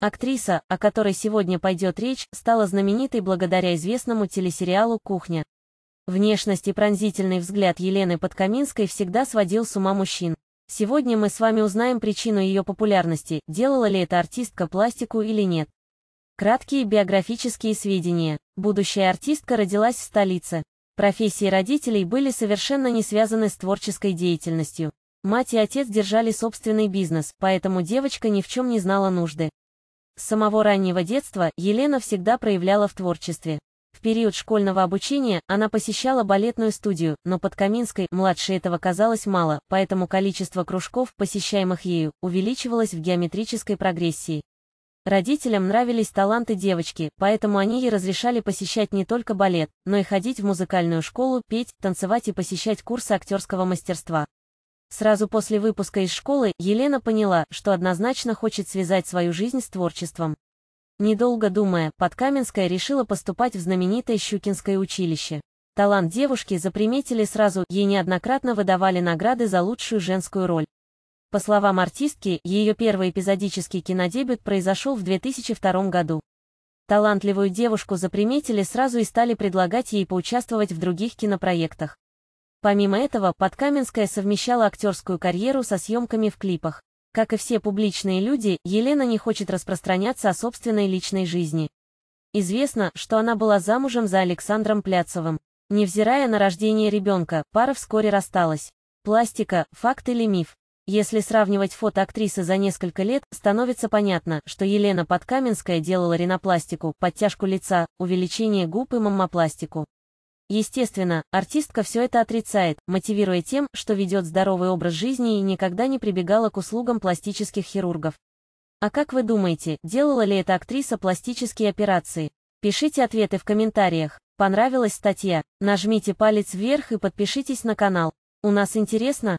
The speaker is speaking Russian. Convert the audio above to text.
Актриса, о которой сегодня пойдет речь, стала знаменитой благодаря известному телесериалу «Кухня». Внешность и пронзительный взгляд Елены Подкаминской всегда сводил с ума мужчин. Сегодня мы с вами узнаем причину ее популярности, делала ли эта артистка пластику или нет. Краткие биографические сведения. Будущая артистка родилась в столице. Профессии родителей были совершенно не связаны с творческой деятельностью. Мать и отец держали собственный бизнес, поэтому девочка ни в чем не знала нужды. С самого раннего детства Елена всегда проявляла в творчестве. В период школьного обучения она посещала балетную студию, но под Каминской младше этого казалось мало, поэтому количество кружков, посещаемых ею, увеличивалось в геометрической прогрессии. Родителям нравились таланты девочки, поэтому они ей разрешали посещать не только балет, но и ходить в музыкальную школу, петь, танцевать и посещать курсы актерского мастерства. Сразу после выпуска из школы Елена поняла, что однозначно хочет связать свою жизнь с творчеством. Недолго думая, Подкаменская решила поступать в знаменитое Щукинское училище. Талант девушки заприметили сразу, ей неоднократно выдавали награды за лучшую женскую роль. По словам артистки, ее первый эпизодический кинодебют произошел в 2002 году. Талантливую девушку заприметили сразу и стали предлагать ей поучаствовать в других кинопроектах. Помимо этого, Подкаменская совмещала актерскую карьеру со съемками в клипах. Как и все публичные люди, Елена не хочет распространяться о собственной личной жизни. Известно, что она была замужем за Александром Пляцевым. Невзирая на рождение ребенка, пара вскоре рассталась. Пластика – факт или миф? Если сравнивать фото актрисы за несколько лет, становится понятно, что Елена Подкаменская делала ринопластику, подтяжку лица, увеличение губ и маммопластику. Естественно, артистка все это отрицает, мотивируя тем, что ведет здоровый образ жизни и никогда не прибегала к услугам пластических хирургов. А как вы думаете, делала ли эта актриса пластические операции? Пишите ответы в комментариях. Понравилась статья? Нажмите палец вверх и подпишитесь на канал. У нас интересно,